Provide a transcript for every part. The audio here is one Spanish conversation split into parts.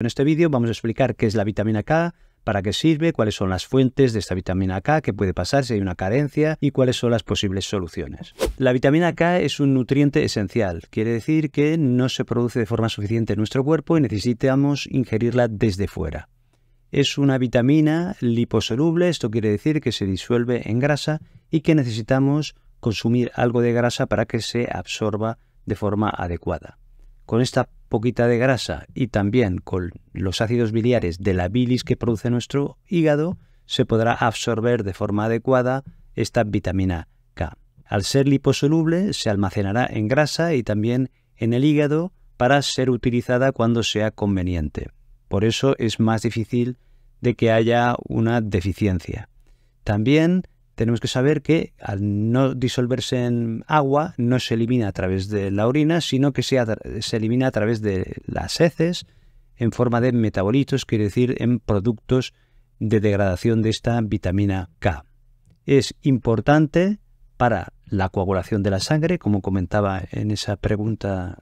En este vídeo vamos a explicar qué es la vitamina K, para qué sirve, cuáles son las fuentes de esta vitamina K, qué puede pasar si hay una carencia y cuáles son las posibles soluciones. La vitamina K es un nutriente esencial, quiere decir que no se produce de forma suficiente en nuestro cuerpo y necesitamos ingerirla desde fuera. Es una vitamina liposoluble, esto quiere decir que se disuelve en grasa y que necesitamos consumir algo de grasa para que se absorba de forma adecuada. Con esta poquita de grasa y también con los ácidos biliares de la bilis que produce nuestro hígado, se podrá absorber de forma adecuada esta vitamina K. Al ser liposoluble, se almacenará en grasa y también en el hígado para ser utilizada cuando sea conveniente. Por eso es más difícil de que haya una deficiencia. También tenemos que saber que al no disolverse en agua, no se elimina a través de la orina, sino que se, elimina a través de las heces en forma de metabolitos, quiere decir en productos de degradación de esta vitamina K. Es importante para la coagulación de la sangre, como comentaba en esa pregunta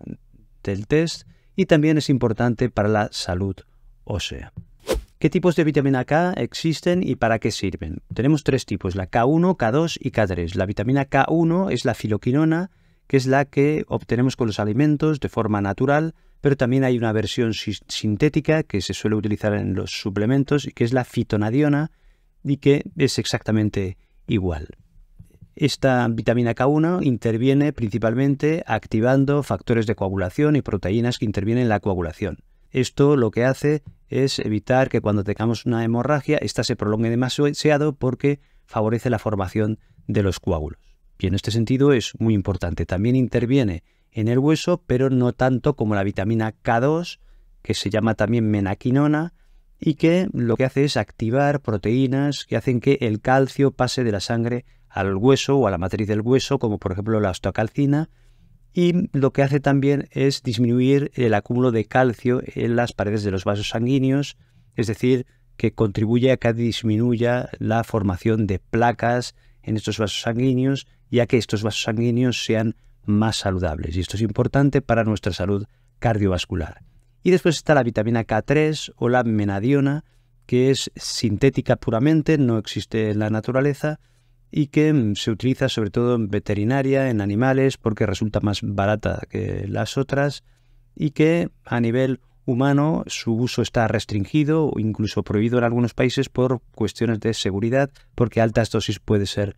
del test, y también es importante para la salud ósea. ¿Qué tipos de vitamina K existen y para qué sirven? Tenemos tres tipos, la K1, K2 y K3. La vitamina K1 es la filoquinona, que es la que obtenemos con los alimentos de forma natural, pero también hay una versión sintética que se suele utilizar en los suplementos, que es la fitonadiona, y que es exactamente igual. Esta vitamina K1 interviene principalmente activando factores de coagulación y proteínas que intervienen en la coagulación. Esto lo que hace es evitar que cuando tengamos una hemorragia, esta se prolongue demasiado porque favorece la formación de los coágulos. Y en este sentido es muy importante. También interviene en el hueso, pero no tanto como la vitamina K2, que se llama también menaquinona, y que lo que hace es activar proteínas que hacen que el calcio pase de la sangre al hueso o a la matriz del hueso, como por ejemplo la osteocalcina, y lo que hace también es disminuir el acúmulo de calcio en las paredes de los vasos sanguíneos, es decir, que contribuye a que disminuya la formación de placas en estos vasos sanguíneos ya que estos vasos sanguíneos sean más saludables. Y esto es importante para nuestra salud cardiovascular. Y después está la vitamina K3 o la menadiona, que es sintética puramente, no existe en la naturaleza, y que mm, se utiliza sobre todo en veterinaria, en animales, porque resulta más barata que las otras y que a nivel humano su uso está restringido o incluso prohibido en algunos países por cuestiones de seguridad, porque altas dosis puede ser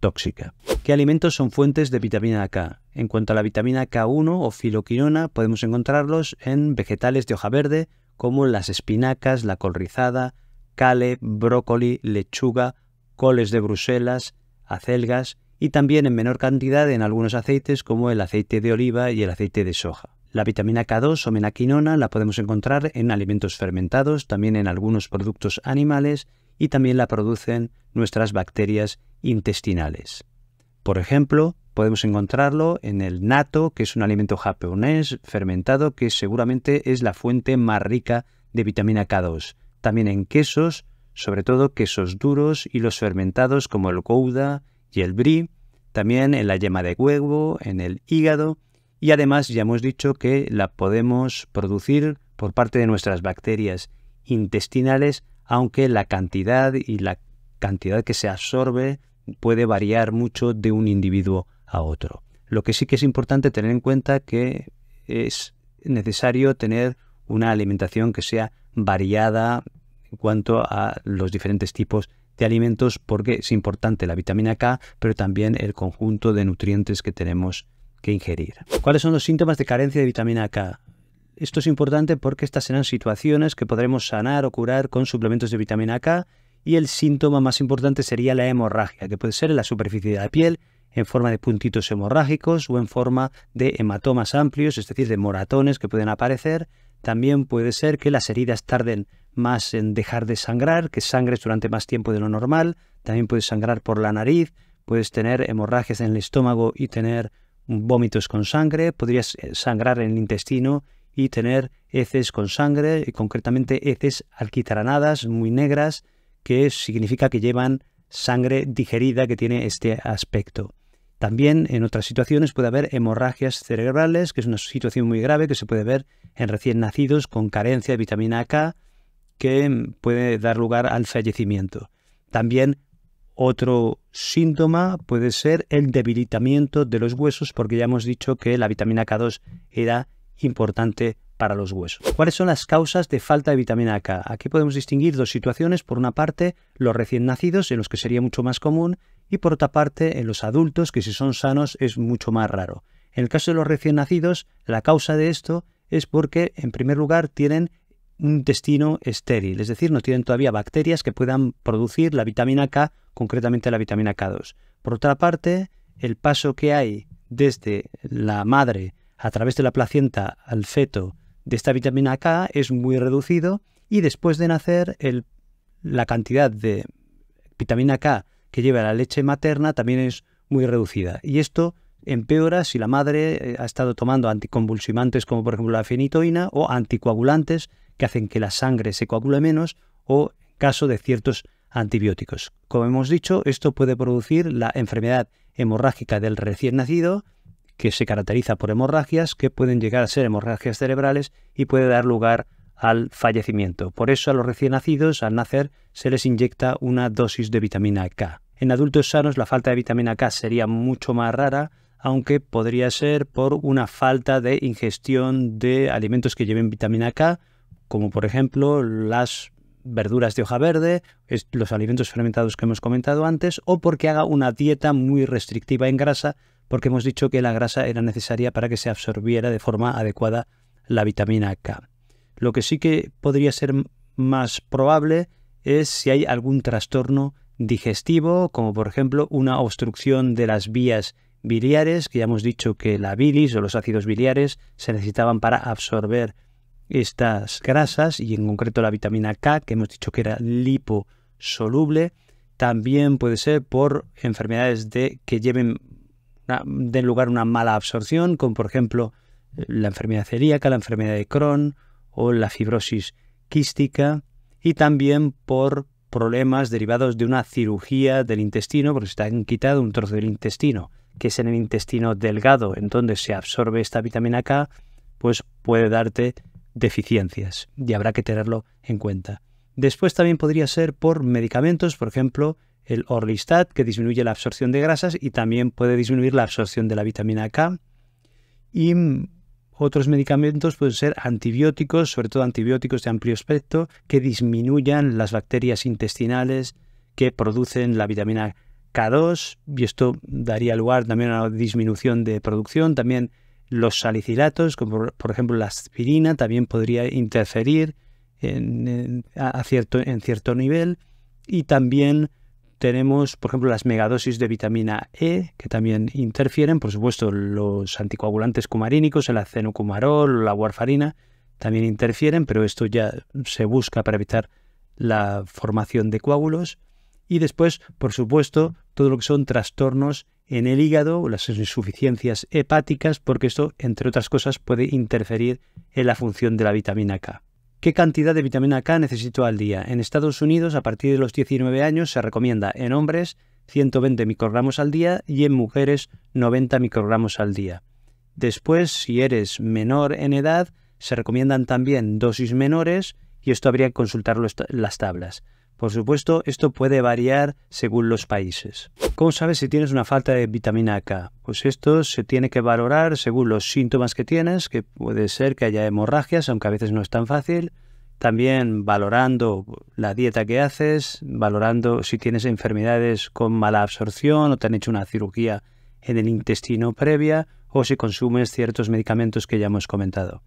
tóxica. ¿Qué alimentos son fuentes de vitamina K? En cuanto a la vitamina K1 o filoquinona, podemos encontrarlos en vegetales de hoja verde como las espinacas, la col rizada, cale, brócoli, lechuga, coles de Bruselas, acelgas y también en menor cantidad en algunos aceites como el aceite de oliva y el aceite de soja. La vitamina K2 o menaquinona la podemos encontrar en alimentos fermentados, también en algunos productos animales y también la producen nuestras bacterias intestinales. Por ejemplo, podemos encontrarlo en el nato que es un alimento japonés fermentado que seguramente es la fuente más rica de vitamina K2. También en quesos, sobre todo quesos duros y los fermentados como el gouda y el brie, también en la yema de huevo, en el hígado y además ya hemos dicho que la podemos producir por parte de nuestras bacterias intestinales, aunque la cantidad y la cantidad que se absorbe puede variar mucho de un individuo a otro. Lo que sí que es importante tener en cuenta que es necesario tener una alimentación que sea variada en cuanto a los diferentes tipos de alimentos porque es importante la vitamina K, pero también el conjunto de nutrientes que tenemos que ingerir. ¿Cuáles son los síntomas de carencia de vitamina K? Esto es importante porque estas serán situaciones que podremos sanar o curar con suplementos de vitamina K y el síntoma más importante sería la hemorragia, que puede ser en la superficie de la piel, en forma de puntitos hemorrágicos o en forma de hematomas amplios, es decir, de moratones que pueden aparecer. También puede ser que las heridas tarden más en dejar de sangrar, que sangres durante más tiempo de lo normal, también puedes sangrar por la nariz, puedes tener hemorragias en el estómago y tener vómitos con sangre, podrías eh, sangrar en el intestino y tener heces con sangre, y concretamente heces alquitranadas, muy negras, que significa que llevan sangre digerida que tiene este aspecto. También en otras situaciones puede haber hemorragias cerebrales, que es una situación muy grave que se puede ver en recién nacidos con carencia de vitamina K, que puede dar lugar al fallecimiento. También otro síntoma puede ser el debilitamiento de los huesos, porque ya hemos dicho que la vitamina K2 era importante para los huesos. ¿Cuáles son las causas de falta de vitamina K? Aquí podemos distinguir dos situaciones. Por una parte, los recién nacidos, en los que sería mucho más común, y por otra parte, en los adultos, que si son sanos es mucho más raro. En el caso de los recién nacidos, la causa de esto es porque, en primer lugar, tienen un intestino estéril, es decir, no tienen todavía bacterias que puedan producir la vitamina K, concretamente la vitamina K2. Por otra parte, el paso que hay desde la madre a través de la placenta al feto de esta vitamina K es muy reducido y después de nacer la cantidad de vitamina K que lleva la leche materna también es muy reducida. Y esto empeora si la madre eh, ha estado tomando anticonvulsivantes como por ejemplo la fenitoína o anticoagulantes que hacen que la sangre se coagule menos o en caso de ciertos antibióticos. Como hemos dicho, esto puede producir la enfermedad hemorrágica del recién nacido, que se caracteriza por hemorragias que pueden llegar a ser hemorragias cerebrales y puede dar lugar al fallecimiento. Por eso a los recién nacidos, al nacer, se les inyecta una dosis de vitamina K. En adultos sanos la falta de vitamina K sería mucho más rara, aunque podría ser por una falta de ingestión de alimentos que lleven vitamina K como por ejemplo las verduras de hoja verde, los alimentos fermentados que hemos comentado antes, o porque haga una dieta muy restrictiva en grasa, porque hemos dicho que la grasa era necesaria para que se absorbiera de forma adecuada la vitamina K. Lo que sí que podría ser más probable es si hay algún trastorno digestivo, como por ejemplo una obstrucción de las vías biliares, que ya hemos dicho que la bilis o los ácidos biliares se necesitaban para absorber estas grasas y en concreto la vitamina K, que hemos dicho que era liposoluble. También puede ser por enfermedades que lleven den lugar a una mala absorción, como por ejemplo eh, la enfermedad celíaca, la enfermedad de Crohn o la fibrosis quística, y también por problemas derivados de una cirugía del intestino, porque se han quitado un trozo del intestino, que es en el intestino delgado, en donde se absorbe esta vitamina K, pues puede darte deficiencias y habrá que tenerlo en cuenta. Después también podría ser por medicamentos, por ejemplo, el Orlistat, que disminuye la absorción de grasas y también puede disminuir la absorción de la vitamina K. Y otros medicamentos pueden ser antibióticos, sobre todo antibióticos de amplio espectro, que disminuyan las bacterias intestinales que producen la vitamina K2 y esto daría lugar también a una disminución de producción, también los salicilatos, como por ejemplo la aspirina, también podría interferir en, cierto, en cierto nivel. Y también tenemos, por ejemplo, las megadosis de vitamina E, que también interfieren. Por supuesto, los anticoagulantes cumarínicos, el acenocumarol, la warfarina, también interfieren, pero esto ya se busca para evitar la formación de coágulos. Y después, por supuesto, todo lo que son trastornos en el hígado o las insuficiencias hepáticas, porque esto, entre otras cosas, puede interferir en la función de la vitamina K. ¿Qué cantidad de vitamina K necesito al día? En Estados Unidos, a partir de los 19 años, se recomienda en hombres 120 microgramos al día y en mujeres 90 microgramos al día. Después, si eres menor en edad, se recomiendan también dosis menores y esto habría que consultar las tablas. Por supuesto, esto puede variar según los países. ¿Cómo sabes si tienes una falta de vitamina K? Pues esto se tiene que valorar según los síntomas que tienes, que puede ser que haya hemorragias, aunque a veces no es tan fácil. También valorando la dieta que haces, valorando si tienes enfermedades con mala absorción o te han hecho una cirugía en el intestino previa o si consumes ciertos medicamentos que ya hemos comentado.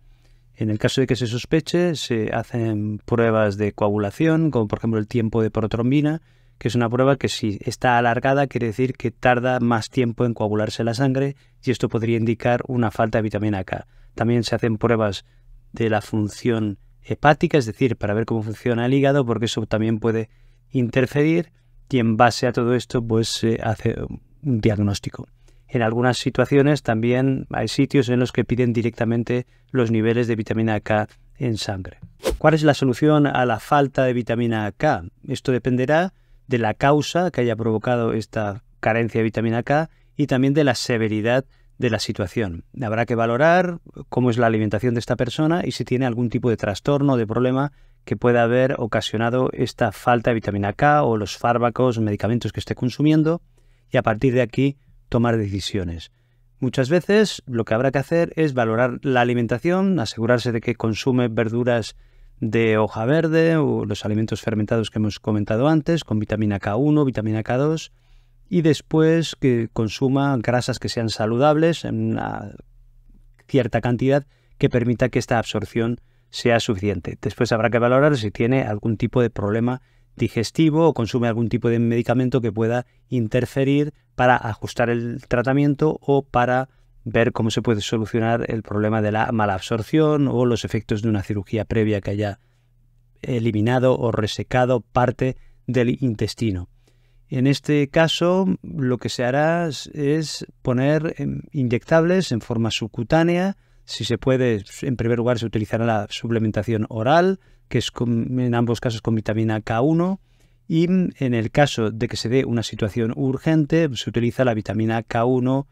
En el caso de que se sospeche, se hacen pruebas de coagulación, como por ejemplo el tiempo de protrombina, que es una prueba que si está alargada quiere decir que tarda más tiempo en coagularse la sangre y esto podría indicar una falta de vitamina K. También se hacen pruebas de la función hepática, es decir, para ver cómo funciona el hígado, porque eso también puede interferir y en base a todo esto pues se hace un diagnóstico. En algunas situaciones también hay sitios en los que piden directamente los niveles de vitamina K en sangre. ¿Cuál es la solución a la falta de vitamina K? Esto dependerá de la causa que haya provocado esta carencia de vitamina K y también de la severidad de la situación. Habrá que valorar cómo es la alimentación de esta persona y si tiene algún tipo de trastorno o de problema que pueda haber ocasionado esta falta de vitamina K o los fármacos, medicamentos que esté consumiendo y a partir de aquí tomar decisiones. Muchas veces lo que habrá que hacer es valorar la alimentación, asegurarse de que consume verduras de hoja verde o los alimentos fermentados que hemos comentado antes, con vitamina K1, vitamina K2, y después que consuma grasas que sean saludables en una cierta cantidad que permita que esta absorción sea suficiente. Después habrá que valorar si tiene algún tipo de problema digestivo o consume algún tipo de medicamento que pueda interferir para ajustar el tratamiento o para ver cómo se puede solucionar el problema de la mala absorción o los efectos de una cirugía previa que haya eliminado o resecado parte del intestino. En este caso, lo que se hará es poner em, inyectables en forma subcutánea si se puede, en primer lugar se utilizará la suplementación oral, que es en ambos casos con vitamina K1, y en el caso de que se dé una situación urgente, se utiliza la vitamina K1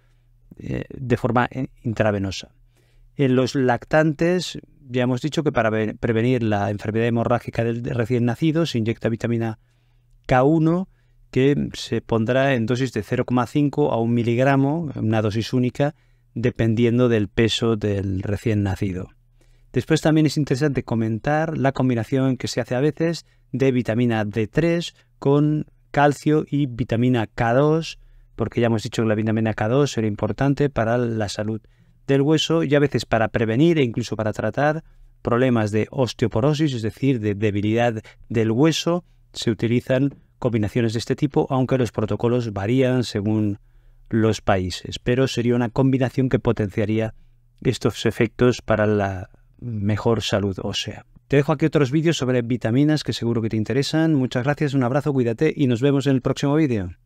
eh, de forma eh, intravenosa. En los lactantes, ya hemos dicho que para prevenir la enfermedad hemorrágica del recién nacido se inyecta vitamina K1 que se pondrá en dosis de 0,5 a 1 miligramo, una dosis única, dependiendo del peso del recién nacido. Después también es interesante comentar la combinación que se hace a veces de vitamina D3 con calcio y vitamina K2, porque ya hemos dicho que la vitamina K2 era importante para la salud del hueso y a veces para prevenir e incluso para tratar problemas de osteoporosis, es decir, de debilidad del hueso, se utilizan combinaciones de este tipo, aunque los protocolos varían según los países, pero sería una combinación que potenciaría estos efectos para la mejor salud sea, Te dejo aquí otros vídeos sobre vitaminas que seguro que te interesan. Muchas gracias, un abrazo, cuídate y nos vemos en el próximo vídeo.